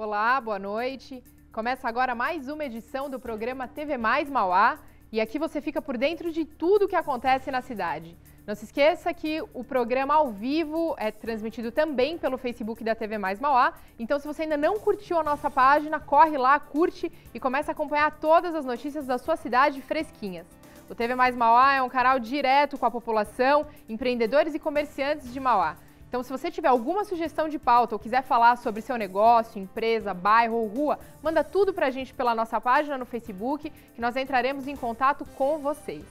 Olá, boa noite. Começa agora mais uma edição do programa TV Mais Mauá e aqui você fica por dentro de tudo o que acontece na cidade. Não se esqueça que o programa ao vivo é transmitido também pelo Facebook da TV Mais Mauá. Então, se você ainda não curtiu a nossa página, corre lá, curte e começa a acompanhar todas as notícias da sua cidade fresquinhas. O TV Mais Mauá é um canal direto com a população, empreendedores e comerciantes de Mauá. Então, se você tiver alguma sugestão de pauta ou quiser falar sobre seu negócio, empresa, bairro ou rua, manda tudo para a gente pela nossa página no Facebook, que nós entraremos em contato com vocês.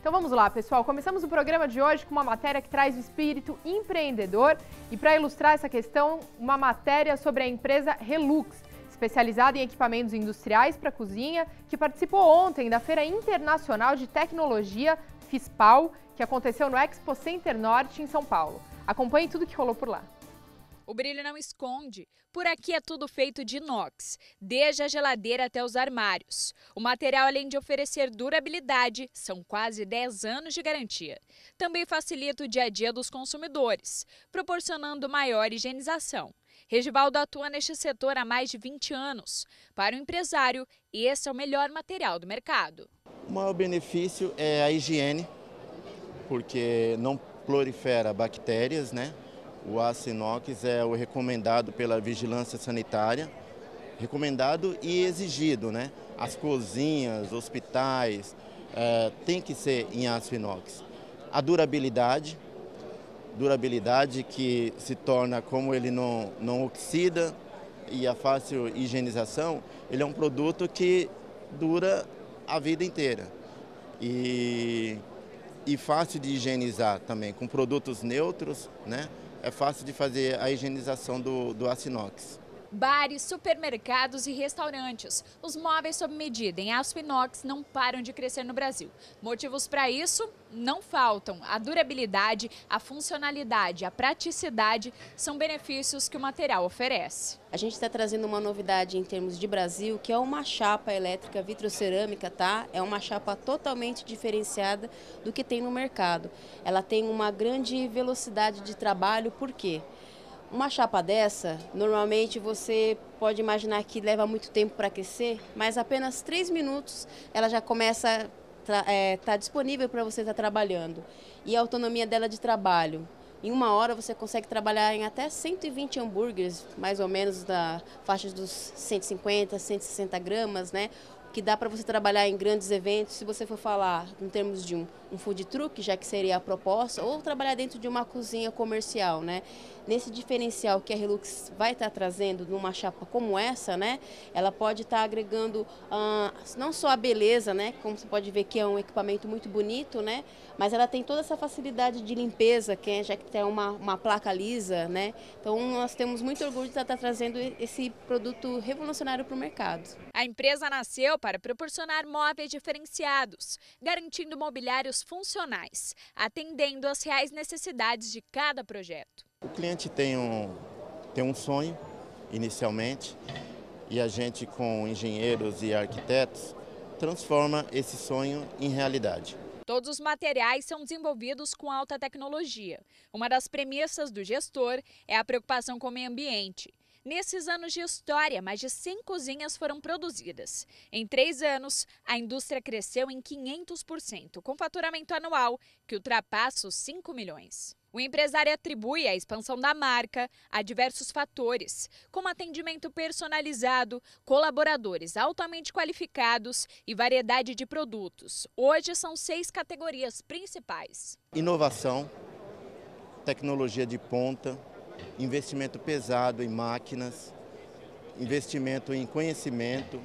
Então vamos lá, pessoal. Começamos o programa de hoje com uma matéria que traz o espírito empreendedor e para ilustrar essa questão, uma matéria sobre a empresa Relux, especializada em equipamentos industriais para cozinha, que participou ontem da Feira Internacional de Tecnologia Fispal, que aconteceu no Expo Center Norte em São Paulo. Acompanhe tudo que rolou por lá. O brilho não esconde. Por aqui é tudo feito de inox, desde a geladeira até os armários. O material, além de oferecer durabilidade, são quase 10 anos de garantia. Também facilita o dia a dia dos consumidores, proporcionando maior higienização. Regivaldo atua neste setor há mais de 20 anos. Para o empresário, esse é o melhor material do mercado. O maior benefício é a higiene, porque não prolifera bactérias, né? O aço inox é o recomendado pela vigilância sanitária, recomendado e exigido, né? As cozinhas, hospitais, é, tem que ser em aço inox. A durabilidade, durabilidade que se torna, como ele não, não oxida e a fácil higienização, ele é um produto que dura a vida inteira. E e fácil de higienizar também, com produtos neutros, né? É fácil de fazer a higienização do, do aço inox bares, supermercados e restaurantes. Os móveis sob medida em aço inox não param de crescer no Brasil. Motivos para isso não faltam. A durabilidade, a funcionalidade, a praticidade são benefícios que o material oferece. A gente está trazendo uma novidade em termos de Brasil, que é uma chapa elétrica vitrocerâmica, tá? É uma chapa totalmente diferenciada do que tem no mercado. Ela tem uma grande velocidade de trabalho, por quê? Uma chapa dessa, normalmente você pode imaginar que leva muito tempo para aquecer, mas apenas 3 minutos ela já começa a estar é, tá disponível para você estar tá trabalhando. E a autonomia dela de trabalho. Em uma hora você consegue trabalhar em até 120 hambúrgueres, mais ou menos da faixa dos 150, 160 gramas, né? que dá para você trabalhar em grandes eventos, se você for falar em termos de um, um, food truck, já que seria a proposta, ou trabalhar dentro de uma cozinha comercial, né? Nesse diferencial que a Relux vai estar tá trazendo numa chapa como essa, né? Ela pode estar tá agregando ah, não só a beleza, né? Como você pode ver que é um equipamento muito bonito, né? Mas ela tem toda essa facilidade de limpeza, que é, já que tem uma, uma placa lisa, né? Então nós temos muito orgulho de estar tá, tá, trazendo esse produto revolucionário para o mercado. A empresa nasceu para proporcionar móveis diferenciados, garantindo mobiliários funcionais, atendendo às reais necessidades de cada projeto. O cliente tem um, tem um sonho, inicialmente, e a gente, com engenheiros e arquitetos, transforma esse sonho em realidade. Todos os materiais são desenvolvidos com alta tecnologia. Uma das premissas do gestor é a preocupação com o meio ambiente. Nesses anos de história, mais de 100 cozinhas foram produzidas. Em três anos, a indústria cresceu em 500%, com faturamento anual que ultrapassa os 5 milhões. O empresário atribui a expansão da marca a diversos fatores, como atendimento personalizado, colaboradores altamente qualificados e variedade de produtos. Hoje são seis categorias principais: inovação, tecnologia de ponta, investimento pesado em máquinas, investimento em conhecimento,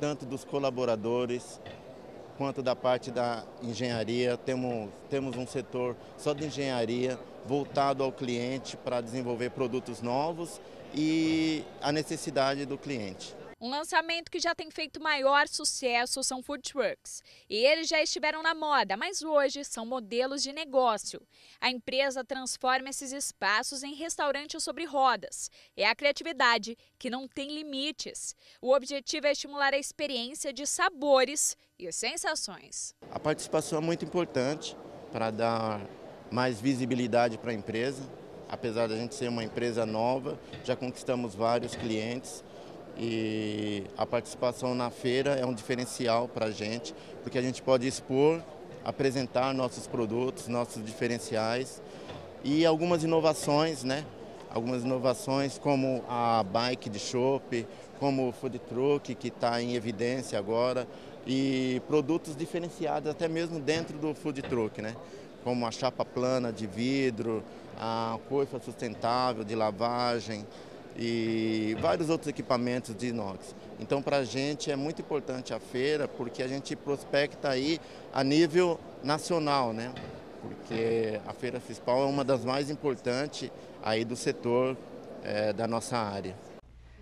tanto dos colaboradores quanto da parte da engenharia. Temos, temos um setor só de engenharia voltado ao cliente para desenvolver produtos novos e a necessidade do cliente. Um lançamento que já tem feito maior sucesso são food trucks. E eles já estiveram na moda, mas hoje são modelos de negócio. A empresa transforma esses espaços em restaurantes sobre rodas. É a criatividade que não tem limites. O objetivo é estimular a experiência de sabores e sensações. A participação é muito importante para dar mais visibilidade para a empresa. Apesar da gente ser uma empresa nova, já conquistamos vários clientes e a participação na feira é um diferencial para a gente, porque a gente pode expor, apresentar nossos produtos, nossos diferenciais e algumas inovações, né? Algumas inovações como a bike de chope, como o food truck que está em evidência agora e produtos diferenciados até mesmo dentro do food truck, né? Como a chapa plana de vidro, a coifa sustentável de lavagem, e vários outros equipamentos de inox. Então, para a gente é muito importante a feira, porque a gente prospecta aí a nível nacional, né? Porque a feira FISPAL é uma das mais importantes aí do setor é, da nossa área.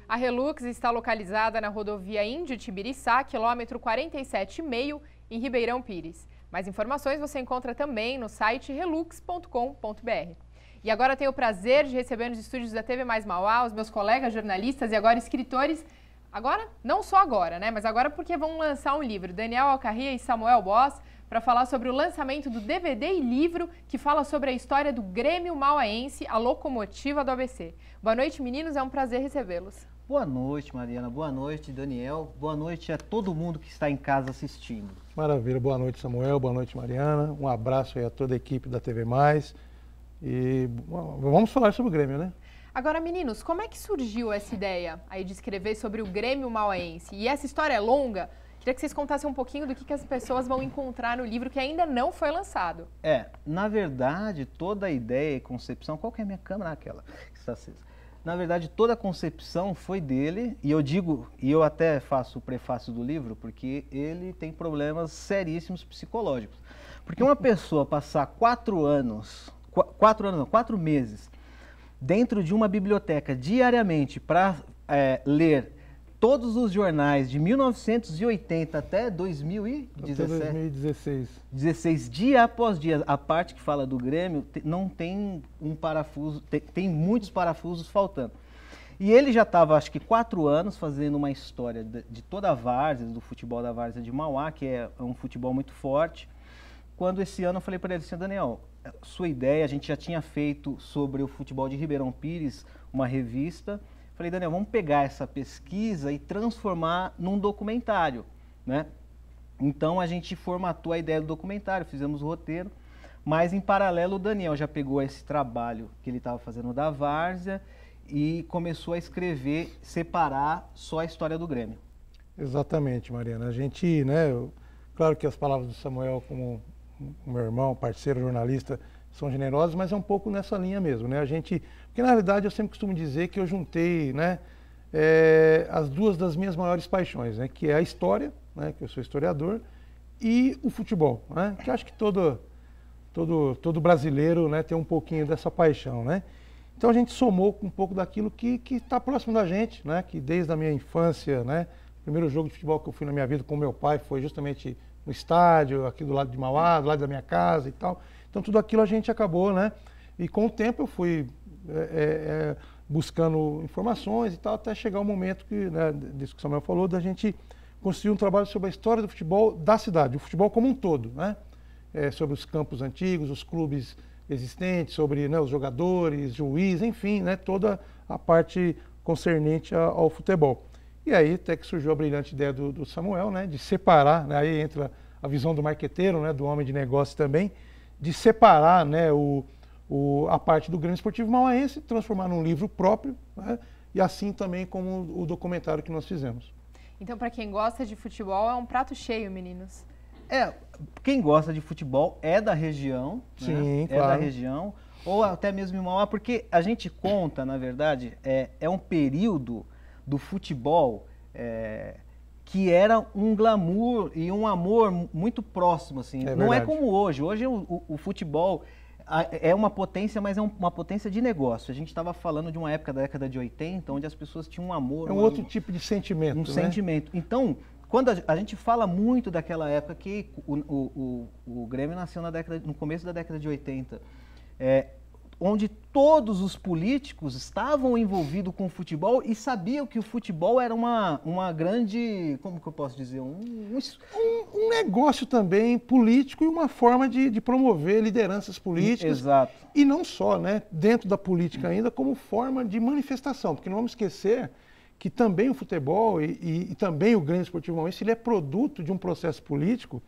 A Relux está localizada na rodovia Índio Tibiriçá, quilômetro 47,5, em Ribeirão Pires. Mais informações você encontra também no site relux.com.br. E agora tenho o prazer de receber nos estúdios da TV Mais Mauá os meus colegas jornalistas e agora escritores. Agora, não só agora, né? Mas agora porque vão lançar um livro. Daniel Alcarria e Samuel Boss para falar sobre o lançamento do DVD e livro que fala sobre a história do Grêmio Mauaense, a locomotiva do ABC. Boa noite, meninos. É um prazer recebê-los. Boa noite, Mariana. Boa noite, Daniel. Boa noite a todo mundo que está em casa assistindo. Maravilha. Boa noite, Samuel. Boa noite, Mariana. Um abraço aí a toda a equipe da TV Mais. E vamos falar sobre o Grêmio, né? Agora, meninos, como é que surgiu essa ideia aí de escrever sobre o Grêmio Mauaense? E essa história é longa. Queria que vocês contassem um pouquinho do que, que as pessoas vão encontrar no livro que ainda não foi lançado. É, na verdade, toda a ideia e concepção. Qual que é a minha câmera? Ah, aquela que está acesa. Na verdade, toda a concepção foi dele, e eu digo, e eu até faço o prefácio do livro, porque ele tem problemas seríssimos psicológicos. Porque uma pessoa passar quatro anos quatro anos não, quatro meses, dentro de uma biblioteca diariamente para é, ler todos os jornais de 1980 até 2017. Até 2016. 16, dia após dia. A parte que fala do Grêmio não tem um parafuso, tem, tem muitos parafusos faltando. E ele já estava, acho que, quatro anos fazendo uma história de, de, toda a várzea, do futebol da várzea de Mauá, que é um futebol muito forte. Quando esse ano eu falei para ele assim, Daniel, sua ideia, a gente já tinha feito sobre o futebol de Ribeirão Pires uma revista. Falei, Daniel, vamos pegar essa pesquisa e transformar num documentário, né? Então a gente formatou a ideia do documentário, fizemos o roteiro, mas em paralelo o Daniel já pegou esse trabalho que ele estava fazendo da Várzea e começou a escrever, separar só a história do Grêmio. Exatamente, Mariana. A gente, né, eu, claro que as palavras do Samuel como meu irmão, parceiro jornalista, são generosos, mas é um pouco nessa linha mesmo, né? A gente, porque na realidade eu sempre costumo dizer que eu juntei, né, é, as duas das minhas maiores paixões, né, que é a história, né, que eu sou historiador, e o futebol, né? Que acho que todo todo todo brasileiro, né, tem um pouquinho dessa paixão, né? Então a gente somou com um pouco daquilo que está próximo da gente, né? Que desde a minha infância, né? O primeiro jogo de futebol que eu fui na minha vida com meu pai foi justamente no estádio, aqui do lado de Mauá, do lado da minha casa e tal. Então tudo aquilo a gente acabou, né? E com o tempo eu fui é, é, é, buscando informações e tal, até chegar o momento que, né, disso que o Samuel falou, da gente construir um trabalho sobre a história do futebol da cidade, o futebol como um todo, né? É, sobre os campos antigos, os clubes existentes, sobre né, os jogadores, juiz, enfim, né, toda a parte concernente ao futebol. E aí até que surgiu a brilhante ideia do, do Samuel, né, de separar, né, aí entra a visão do marqueteiro, né, do homem de negócio também, de separar né, o, o, a parte do grande esportivo mauaense, transformar num livro próprio, né, e assim também como o documentário que nós fizemos. Então, para quem gosta de futebol, é um prato cheio, meninos. É, quem gosta de futebol é da região, né? Sim, né? claro. é da região, ou até mesmo em Mauá, porque a gente conta, na verdade, é, é um período do futebol, é, que era um glamour e um amor muito próximo, assim. É Não é como hoje. Hoje o, o, o futebol é uma potência, mas é uma potência de negócio. A gente estava falando de uma época da década de 80, onde as pessoas tinham um amor. É um outro tipo de sentimento. Um né? sentimento. Então, quando a, gente fala muito daquela época que o, o, o, o Grêmio nasceu década, no começo da década de 80, é, onde todos os políticos estavam envolvidos com o futebol e sabiam que o futebol era uma, uma grande. Como que eu posso dizer? Um, um, um negócio também político e uma forma de, de promover lideranças políticas. Exato. E não só, né? Dentro da política ainda, como forma de manifestação. Porque não vamos esquecer que também o futebol e, e, e também o grande esportivo maurício, ele é produto de um processo político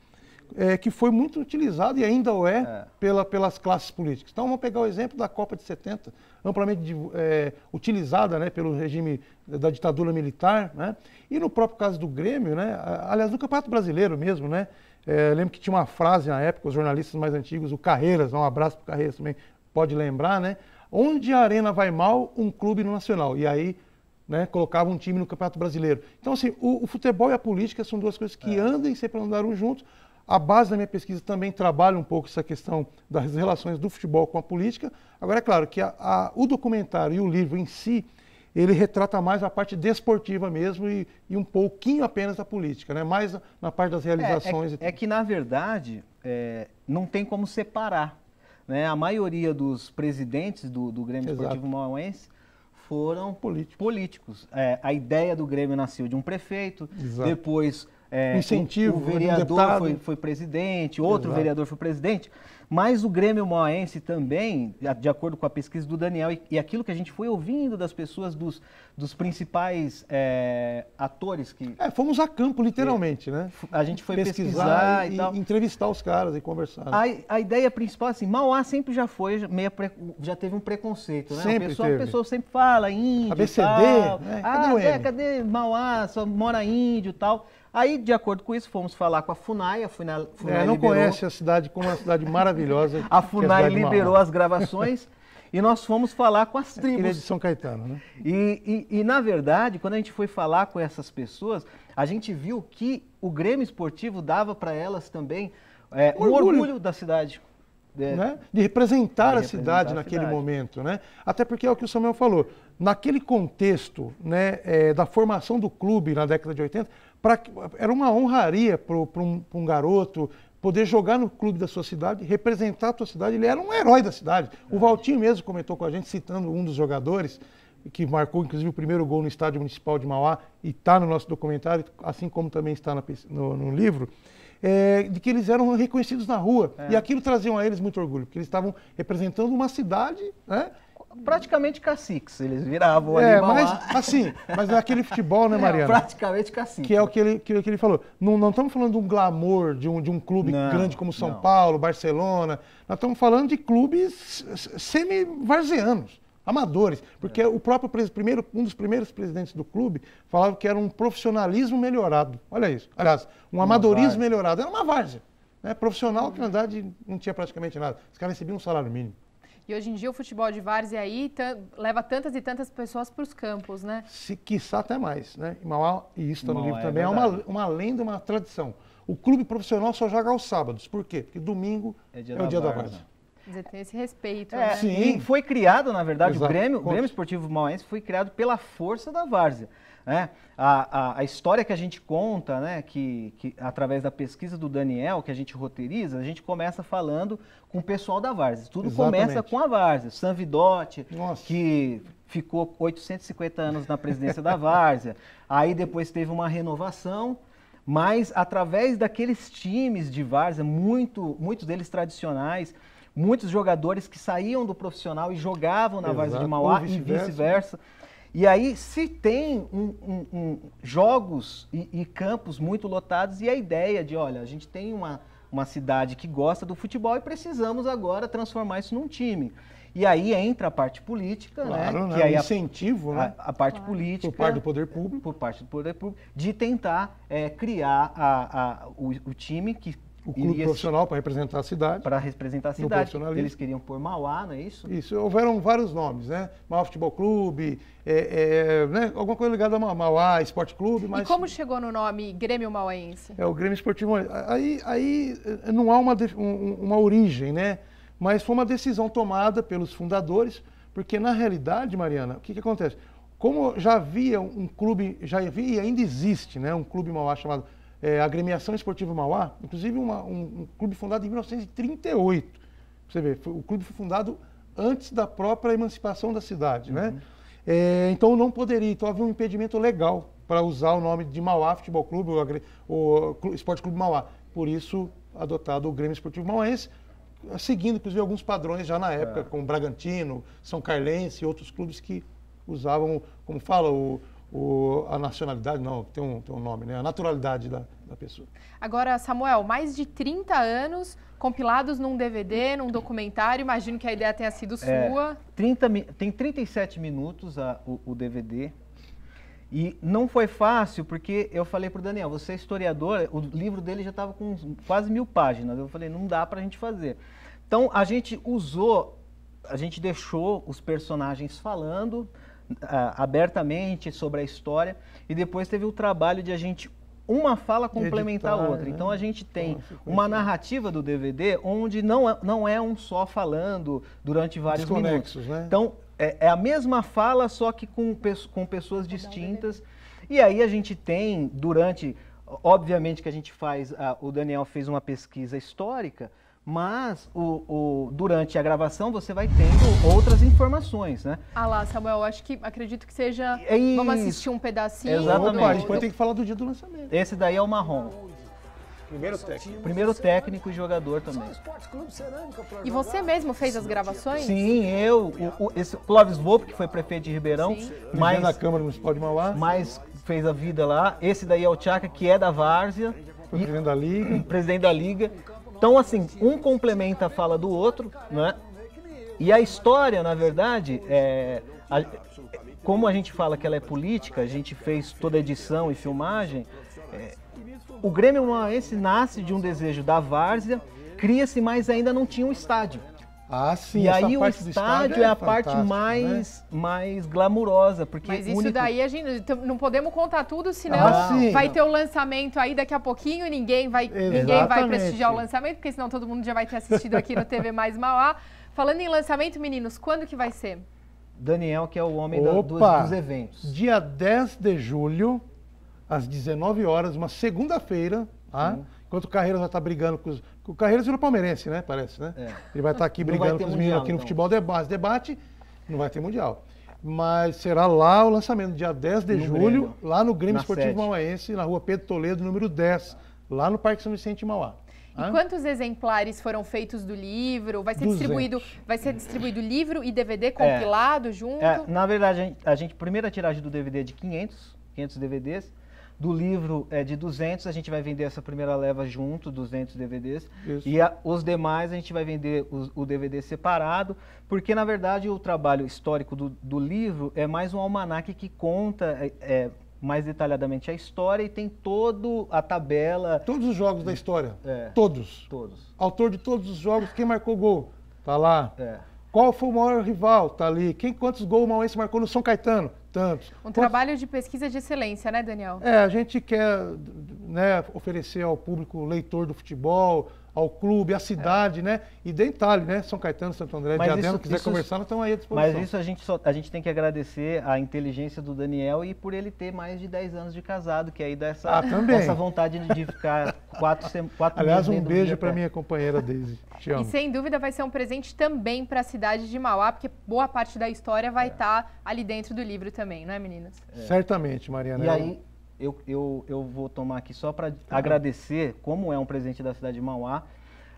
é, que foi muito utilizado e ainda o é, é. Pela, pelas classes políticas. Então vamos pegar o exemplo da Copa de 70, amplamente de, é, utilizada né, pelo regime da ditadura militar. Né? E no próprio caso do Grêmio, né, aliás, no Campeonato Brasileiro mesmo, né? É, lembro que tinha uma frase na época, os jornalistas mais antigos, o Carreiras, um abraço para o Carreiras também, pode lembrar, né? Onde a arena vai mal, um clube no nacional. E aí né, colocava um time no Campeonato Brasileiro. Então, assim, o, o futebol e a política são duas coisas que é. andam e sempre andaram juntos, a base da minha pesquisa também trabalha um pouco essa questão das relações do futebol com a política. Agora, é claro que a, a, o documentário e o livro em si, ele retrata mais a parte desportiva mesmo e, e um pouquinho apenas da política, né? mais na parte das realizações. É, é, é que, na verdade, é, não tem como separar. Né? A maioria dos presidentes do, do Grêmio Exato. Esportivo Mauense foram políticos. políticos. É, a ideia do Grêmio nasceu de um prefeito, Exato. depois é, Incentivo. O vereador um foi, foi, presidente, outro Exato. vereador foi presidente. Mas o Grêmio Moaense também, de acordo com a pesquisa do Daniel e, e aquilo que a gente foi ouvindo das pessoas, dos, dos principais é, atores que. É, fomos a campo, literalmente, é, né? A gente foi pesquisar, pesquisar e, e, tal. entrevistar os caras e conversar. Né? A, a, ideia principal, assim, Mauá sempre já foi, meia pre, já teve um preconceito, né? Sempre a, pessoa, teve. a pessoa sempre fala índio. ABCD? Tal. Né? Cadê ah, é, cadê Mauá? Só mora índio e tal. Aí, de acordo com isso, fomos falar com a FUNAI, a FUNAI, é, FUNAI é, não liberou. conhece a cidade como uma cidade maravilhosa maravilhosa. A é FUNAI é a liberou as gravações e nós fomos falar com as tribos. Ele é de São Caetano, né? E, e, e, na verdade, quando a gente foi falar com essas pessoas, a gente viu que o Grêmio Esportivo dava para elas também é, um orgulho. orgulho da cidade. né? né? de representar a representar cidade a naquele cidade. momento, né? Até porque é o que o Samuel falou, naquele contexto, né, é, da formação do clube na década de 80, pra, era uma honraria para um, um, garoto poder jogar no clube da sua cidade, representar a sua cidade. Ele era um herói da cidade. O é. Valtinho mesmo comentou com a gente, citando um dos jogadores, que marcou inclusive o primeiro gol no Estádio Municipal de Mauá, e está no nosso documentário, assim como também está na, no, no, livro, é, de que eles eram reconhecidos na rua. É. E aquilo trazia a eles muito orgulho, porque eles estavam representando uma cidade, né? praticamente caciques. Eles viravam é, ali. Mas, assim, mas é aquele futebol, né, é, Mariana? É, praticamente caciques. Que é o que ele, que, é que ele falou. Não, não estamos falando de um glamour de um, de um clube não, grande como São não. Paulo, Barcelona. Nós estamos falando de clubes semi-varzeanos. Amadores, porque é. o próprio primeiro, um dos primeiros presidentes do clube falava que era um profissionalismo melhorado. Olha isso. Aliás, um uma amadorismo várzea. melhorado. Era uma várzea. Né? Profissional que na verdade não tinha praticamente nada. Os caras recebiam um salário mínimo. E hoje em dia o futebol de várzea aí leva tantas e tantas pessoas para os campos, né? Se quiçá até mais, né? E, Mauá, e isso está no livro é também, verdade. é uma, uma lenda, uma tradição. O clube profissional só joga aos sábados. Por quê? Porque domingo é, dia é o dia da várzea. Né? Você tem esse respeito. É, né? Sim. E foi criado, na verdade, Exato. o Grêmio, o Grêmio Esportivo Mauense foi criado pela força da várzea. Né? A, a, a, história que a gente conta, né, que, que através da pesquisa do Daniel, que a gente roteiriza, a gente começa falando com o pessoal da Várzea. Tudo Exatamente. começa com a Várzea. Sam Vidotti, Nossa. que ficou 850 anos na presidência da Várzea. Aí depois teve uma renovação, mas através daqueles times de Várzea, muito, muitos deles tradicionais, muitos jogadores que saíam do profissional e jogavam na Exato. Várzea de Mauá vice e vice-versa. Vice e aí se tem um, um, um, jogos e, e, campos muito lotados e a ideia de, olha, a gente tem uma, uma cidade que gosta do futebol e precisamos agora transformar isso num time. E aí entra a parte política, né, claro, né? né? Que aí incentivo, a, né? A, a parte claro. política. Por parte do poder público. Por parte do poder público, de tentar é, criar a, a, o, o time que o clube profissional para representar a cidade. Para representar a cidade. Eles queriam pôr Mauá, não é isso? Isso. Houveram vários nomes, né? Mauá Futebol Clube, é, é, né? alguma coisa ligada a Mauá, Esporte Clube. Mas... E como chegou no nome Grêmio Mauaense? É, o Grêmio Esportivo. Aí, aí eh, não há uma, uma origem, né? Mas foi uma decisão tomada pelos fundadores, porque na realidade, Mariana, o que, que acontece? Como já havia um clube, já havia e ainda existe, né? Um clube Mauá chamado é, a agremiação esportiva Mauá, inclusive uma, um, um, clube fundado em 1938. Você vê, foi, o clube foi fundado antes da própria emancipação da cidade, né? uhum. né? É, então não poderia, então havia um impedimento legal para usar o nome de Mauá Futebol Clube, ou, Esporte Clube Mauá. Por isso, adotado o Grêmio Esportivo Mauáense, seguindo, inclusive, alguns padrões já na época, é. como Bragantino, São Carlense e outros clubes que usavam, como fala, o, o, a nacionalidade, não, tem um, tem um nome, né? A naturalidade da, da pessoa. Agora, Samuel, mais de 30 anos compilados num DVD, num documentário, imagino que a ideia tenha sido é, sua. 30, tem 37 minutos a, o, o DVD. E não foi fácil, porque eu falei para o Daniel, você é historiador, o livro dele já estava com quase mil páginas. Eu falei, não dá para a gente fazer. Então, a gente usou, a gente deixou os personagens falando, abertamente sobre a história. E depois teve o trabalho de a gente uma fala complementar Editar, a outra. Então, né? Então a gente tem Nossa, uma narrativa do DVD onde não é, não é um só falando durante vários minutos. Né? Então é, é, a mesma fala, só que com, com pessoas distintas. E aí a gente tem, durante. Obviamente que a gente faz. A, o Daniel fez uma pesquisa histórica mas o, o, durante a gravação você vai tendo outras informações, né? Ah lá, Samuel, acho que acredito que seja. É Vamos assistir um pedacinho. Exatamente. Opa, tem que falar do dia do lançamento. Esse daí é o marrom. Primeiro técnico. Primeiro técnico e jogador também. E você mesmo fez as gravações? Sim, eu. O, o, esse Clóvis Volpe, que foi prefeito de Ribeirão. Sim. Mas, na Câmara Municipal de Mauá. Mas fez a vida lá. Esse daí é o Tchaka, que é da Várzea. Foi e, presidente da Liga. Presidente da Liga. Então, assim, um complementa a fala do outro, né? E a história, na verdade, é, a, como a gente fala que ela é política, a gente fez toda a edição e filmagem. É, o Grêmio Mauense nasce de um desejo da várzea, cria-se, mas ainda não tinha um estádio. Ah, sim. E aí o estádio, estádio, é, é a parte mais, né? mais glamurosa, porque Mas isso único... daí a gente não então, podemos contar tudo, senão ah, vai ter o lançamento aí daqui a pouquinho, ninguém vai ninguém vai prestigiar o lançamento, porque senão todo mundo já vai ter assistido aqui no TV Mais Mauá. Falando em lançamento, meninos, quando que vai ser? Daniel, que é o homem Opa, da, dos, dos eventos. Dia 10 de julho, às 19 horas, uma segunda-feira, tá? Enquanto o Carreiro já está brigando com os. O Carreiro virou palmeirense, né? Parece, né? É. Ele vai estar tá aqui brigando com os meninos aqui então. no futebol de base, debate, não vai ter mundial. Mas será lá o lançamento, dia 10 de no julho, Grêmio. lá no Grêmio na Esportivo 7. Mauaense, na rua Pedro Toledo, número 10, lá no Parque São Vicente Mauá. E quantos exemplares foram feitos do livro? Vai ser distribuído, vai ser distribuído livro e DVD é. compilado é, junto? É, na verdade, a gente, a gente primeira tiragem do DVD é de 500, 500 DVDs. Do livro é, de 200, a gente vai vender essa primeira leva junto, 200 DVDs. Isso. E a, os demais a gente vai vender o DVD separado, porque, na verdade, o trabalho histórico do, do livro é mais um almanaque que conta... É, é mais detalhadamente a história e tem toda a tabela. Todos os jogos da história. É, todos. Todos. Autor de todos os jogos, quem marcou gol? Tá lá. É. Qual foi o maior rival? Tá ali. Quem quantos gols o Maurício marcou no São Caetano? tantos. Um trabalho de pesquisa de excelência, né, Daniel? É, a gente quer né, oferecer ao público leitor do futebol, ao clube, à cidade, é. né? E detalhe, né? São Caetano, Santo André, Mas Diadema, isso, quiser isso, conversar, nós estamos aí à disposição. Mas isso a gente, só, a gente tem que agradecer a inteligência do Daniel e por ele ter mais de 10 anos de casado, que aí dá essa, ah, essa vontade de ficar quatro, quatro Aliás, um beijo para minha companheira Deise. Te amo. E sem dúvida vai ser um presente também para a cidade de Mauá, porque boa parte da história vai estar é. tá ali dentro do livro também, não é, meninas? É. Certamente, Mariana. E é aí, eu, eu, eu vou tomar aqui só para tá agradecer, como é um presente da cidade de Mauá,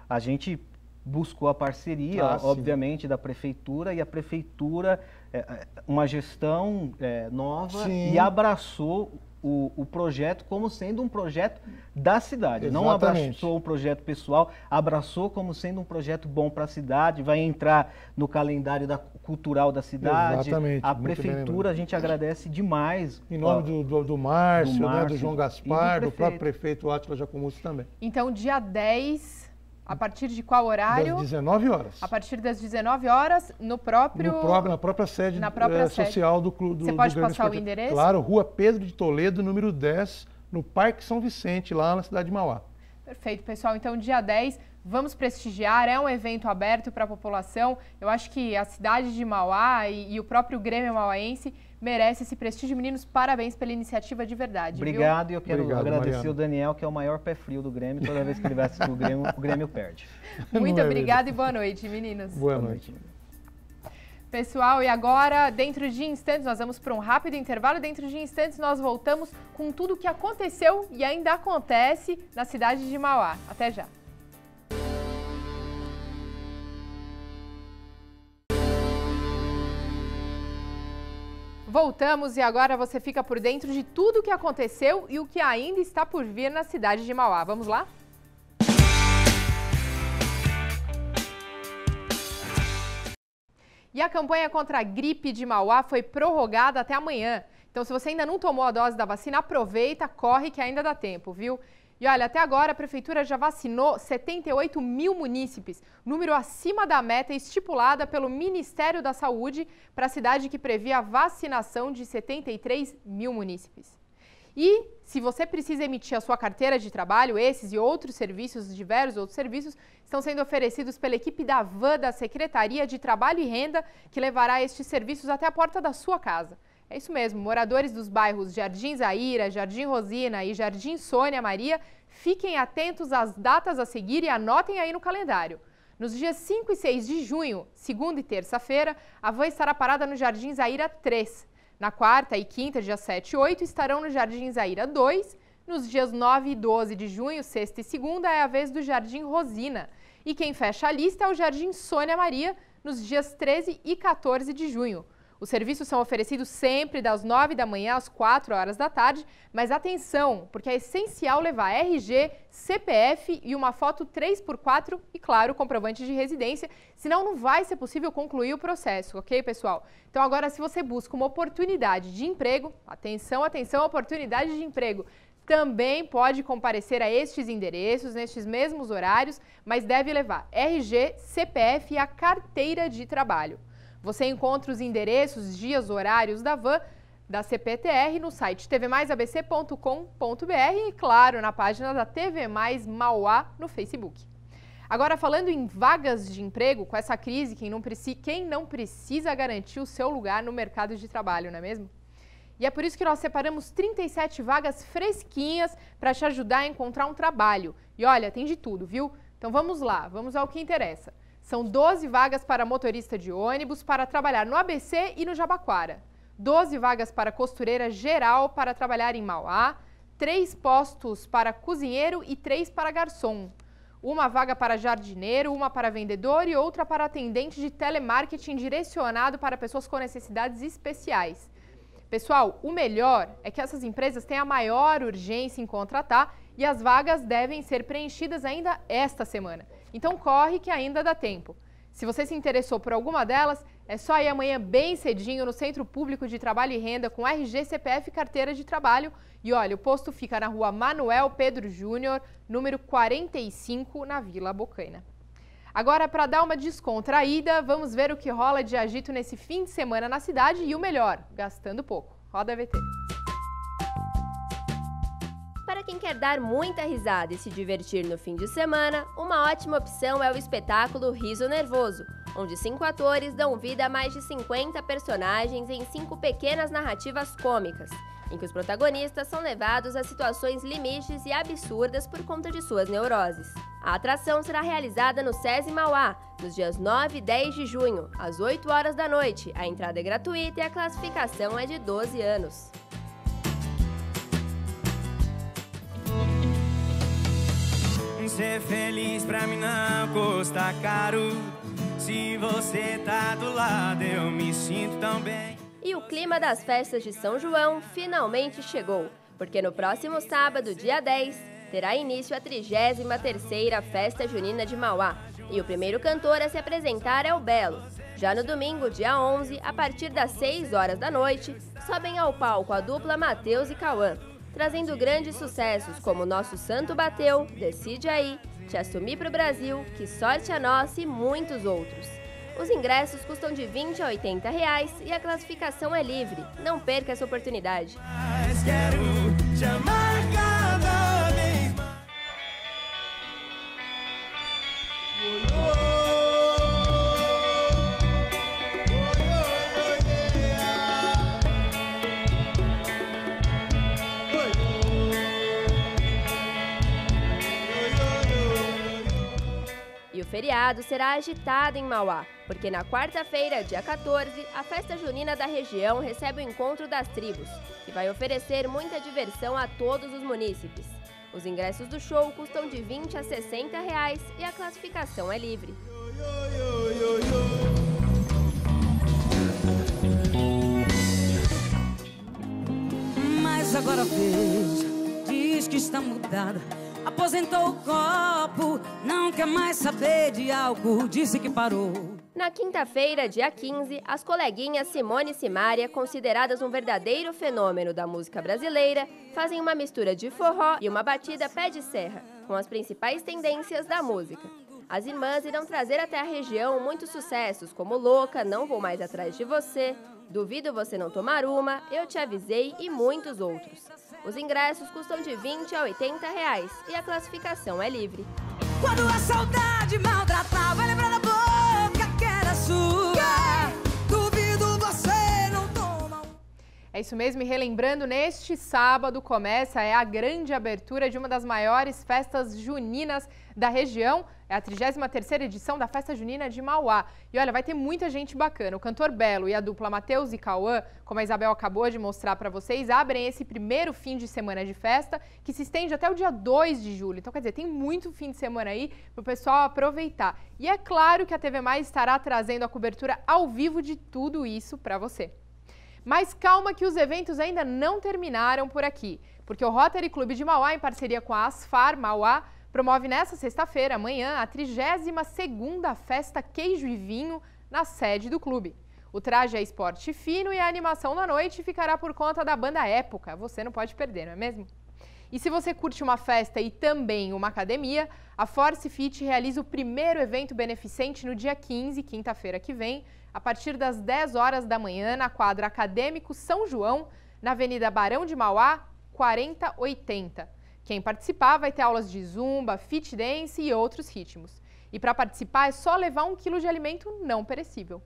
a gente buscou a parceria, ah, obviamente, sim. da prefeitura e a prefeitura, é, é uma gestão é, nova sim. e abraçou o, o, projeto como sendo um projeto da cidade. Exatamente. Não abraçou um projeto pessoal, abraçou como sendo um projeto bom para a cidade, vai entrar no calendário da, cultural da cidade. Exatamente. A Muito prefeitura, a gente agradece demais. Em nome ó, do, do, do, Márcio, né, do, Márcio, né, do João Gaspar, do, do, próprio prefeito Átila Jacomúcio também. Então, dia 10 a partir de qual horário? Das 19 horas. A partir das 19 horas, no próprio... No próprio na própria sede na própria é, social sede. do clube. Você do pode Grêmio passar o endereço? Claro, Rua Pedro de Toledo, número 10, no Parque São Vicente, lá na cidade de Mauá. Perfeito, pessoal. Então, dia 10, vamos prestigiar. É um evento aberto para a população. Eu acho que a cidade de Mauá e, e o próprio Grêmio Mauaense merece esse prestígio. Meninos, parabéns pela iniciativa de verdade. Obrigado viu? e eu quero Obrigado, agradecer Mariana. o Daniel, que é o maior pé frio do Grêmio. Toda vez que ele vai assistir o Grêmio, o Grêmio perde. Muito é obrigado e boa noite, meninos. Boa, boa noite. noite. Pessoal, e agora, dentro de instantes, nós vamos para um rápido intervalo. Dentro de instantes, nós voltamos com tudo o que aconteceu e ainda acontece na cidade de Mauá. Até já! Voltamos e agora você fica por dentro de tudo o que aconteceu e o que ainda está por vir na cidade de Mauá. Vamos lá? E a campanha contra a gripe de Mauá foi prorrogada até amanhã. Então, se você ainda não tomou a dose da vacina, aproveita, corre que ainda dá tempo, viu? E olha, até agora a Prefeitura já vacinou 78 mil munícipes, número acima da meta estipulada pelo Ministério da Saúde para a cidade que previa a vacinação de 73 mil munícipes. E se você precisa emitir a sua carteira de trabalho, esses e outros serviços, diversos outros serviços, estão sendo oferecidos pela equipe da VAN da Secretaria de Trabalho e Renda, que levará estes serviços até a porta da sua casa. É isso mesmo, moradores dos bairros Jardim Zaira, Jardim Rosina e Jardim Sônia Maria, fiquem atentos às datas a seguir e anotem aí no calendário. Nos dias 5 e 6 de junho, segunda e terça-feira, a van estará parada no Jardim Zaira 3. Na quarta e quinta, dias 7 e 8, estarão no Jardim Zaira 2. Nos dias 9 e 12 de junho, sexta e segunda, é a vez do Jardim Rosina. E quem fecha a lista é o Jardim Sônia Maria, nos dias 13 e 14 de junho. Os serviços são oferecidos sempre das 9 da manhã às 4 horas da tarde, mas atenção, porque é essencial levar RG, CPF e uma foto 3x4 e, claro, comprovante de residência, senão não vai ser possível concluir o processo, ok, pessoal? Então agora, se você busca uma oportunidade de emprego, atenção, atenção, oportunidade de emprego, também pode comparecer a estes endereços, nestes mesmos horários, mas deve levar RG, CPF e a carteira de trabalho. Você encontra os endereços, dias, horários da van da CPTR no site tvmaisabc.com.br e, claro, na página da TV Mais Mauá no Facebook. Agora, falando em vagas de emprego, com essa crise, quem não, precisa, quem não precisa garantir o seu lugar no mercado de trabalho, não é mesmo? E é por isso que nós separamos 37 vagas fresquinhas para te ajudar a encontrar um trabalho. E olha, tem de tudo, viu? Então vamos lá, vamos ao que interessa. São 12 vagas para motorista de ônibus para trabalhar no ABC e no Jabaquara. 12 vagas para costureira geral para trabalhar em Mauá, 3 postos para cozinheiro e 3 para garçom. Uma vaga para jardineiro, uma para vendedor e outra para atendente de telemarketing direcionado para pessoas com necessidades especiais. Pessoal, o melhor é que essas empresas têm a maior urgência em contratar e as vagas devem ser preenchidas ainda esta semana. Então corre que ainda dá tempo. Se você se interessou por alguma delas, é só ir amanhã bem cedinho no Centro Público de Trabalho e Renda com RG, CPF e carteira de trabalho. E olha, o posto fica na rua Manuel Pedro Júnior, número 45, na Vila Bocaina. Agora, para dar uma descontraída, vamos ver o que rola de agito nesse fim de semana na cidade e o melhor, gastando pouco. Roda a VT. Para quem quer dar muita risada e se divertir no fim de semana, uma ótima opção é o espetáculo Riso Nervoso, onde cinco atores dão vida a mais de 50 personagens em cinco pequenas narrativas cômicas, em que os protagonistas são levados a situações limites e absurdas por conta de suas neuroses. A atração será realizada no SESI Mauá, nos dias 9 e 10 de junho, às 8 horas da noite. A entrada é gratuita e a classificação é de 12 anos. ser feliz pra mim não custa caro. Se você tá do lado, eu me sinto tão bem. E o clima das festas de São João finalmente chegou, porque no próximo sábado, dia 10, terá início a 33ª Festa Junina de Mauá, e o primeiro cantor a se apresentar é o Belo. Já no domingo, dia 11, a partir das 6 horas da noite, sobem ao palco a dupla Matheus e Cauã trazendo grandes sucessos como Nosso Santo Bateu, Decide Aí, Te para Pro Brasil, Que Sorte a Nossa e muitos outros. Os ingressos custam de 20 a 80 reais e a classificação é livre. Não perca essa oportunidade. feriado será agitada em Mauá, porque na quarta-feira, dia 14, a festa junina da região recebe o encontro das tribos, que vai oferecer muita diversão a todos os munícipes. Os ingressos do show custam de 20 a 60 reais e a classificação é livre. Mas agora veja, diz que está mudada Aposentou o copo, não quer mais saber de algo disse que parou. Na quinta-feira, dia 15, as coleguinhas Simone e Simária, consideradas um verdadeiro fenômeno da música brasileira, fazem uma mistura de forró e uma batida pé de serra, com as principais tendências da música. As irmãs irão trazer até a região muitos sucessos como Louca, Não Vou Mais Atrás de Você, Duvido Você Não Tomar Uma, Eu Te Avisei e muitos outros. Os ingressos custam de 20 a 80 reais e a classificação é livre. Quando a saudade da boca que era sua. É isso mesmo, e relembrando, neste sábado começa é a grande abertura de uma das maiores festas juninas da região, é a 33ª edição da Festa Junina de Mauá. E olha, vai ter muita gente bacana. O cantor Belo e a dupla Matheus e Cauã, como a Isabel acabou de mostrar para vocês, abrem esse primeiro fim de semana de festa, que se estende até o dia 2 de julho. Então, quer dizer, tem muito fim de semana aí para o pessoal aproveitar. E é claro que a TV Mais estará trazendo a cobertura ao vivo de tudo isso para você. Mas calma que os eventos ainda não terminaram por aqui, porque o Rotary Clube de Mauá, em parceria com a Asfar Mauá, promove nesta sexta-feira, amanhã, a 32ª Festa Queijo e Vinho na sede do clube. O traje é esporte fino e a animação na noite ficará por conta da banda Época. Você não pode perder, não é mesmo? E se você curte uma festa e também uma academia, a Force Fit realiza o primeiro evento beneficente no dia 15, quinta-feira que vem, a partir das 10 horas da manhã na quadra Acadêmico São João, na Avenida Barão de Mauá, 4080. Quem participar vai ter aulas de zumba, fit dance e outros ritmos. E para participar é só levar um quilo de alimento não perecível.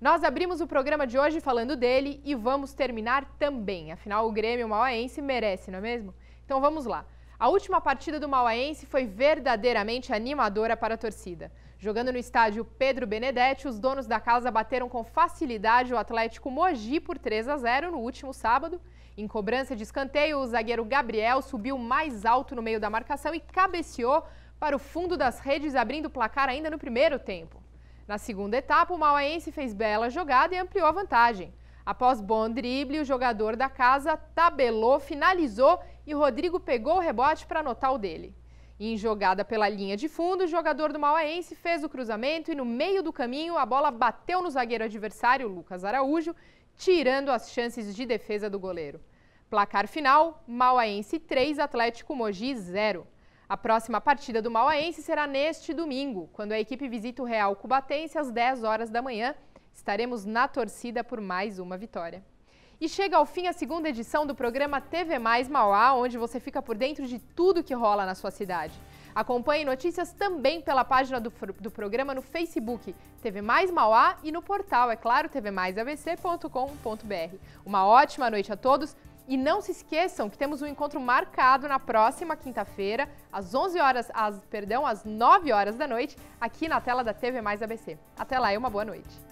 Nós abrimos o programa de hoje falando dele e vamos terminar também. Afinal, o Grêmio Mauaense merece, não é mesmo? Então vamos lá. A última partida do Mauaense foi verdadeiramente animadora para a torcida. Jogando no estádio Pedro Benedetti, os donos da casa bateram com facilidade o Atlético Mogi por 3 a 0 no último sábado. Em cobrança de escanteio, o zagueiro Gabriel subiu mais alto no meio da marcação e cabeceou para o fundo das redes, abrindo o placar ainda no primeiro tempo. Na segunda etapa, o mauaense fez bela jogada e ampliou a vantagem. Após bom drible, o jogador da casa tabelou, finalizou e Rodrigo pegou o rebote para anotar o dele. Em jogada pela linha de fundo, o jogador do Mauaense fez o cruzamento e no meio do caminho a bola bateu no zagueiro adversário, Lucas Araújo, tirando as chances de defesa do goleiro. Placar final, Mauaense 3, Atlético Mogi 0. A próxima partida do Mauaense será neste domingo, quando a equipe visita o Real Cubatense às 10 horas da manhã. Estaremos na torcida por mais uma vitória. E chega ao fim a segunda edição do programa TV Mais Mauá, onde você fica por dentro de tudo que rola na sua cidade. Acompanhe notícias também pela página do, do programa no Facebook TV Mais Mauá e no portal, é claro, tvmaisabc.com.br. Uma ótima noite a todos e não se esqueçam que temos um encontro marcado na próxima quinta-feira, às 11 horas, às, perdão, às 9 horas da noite, aqui na tela da TV Mais ABC. Até lá e uma boa noite.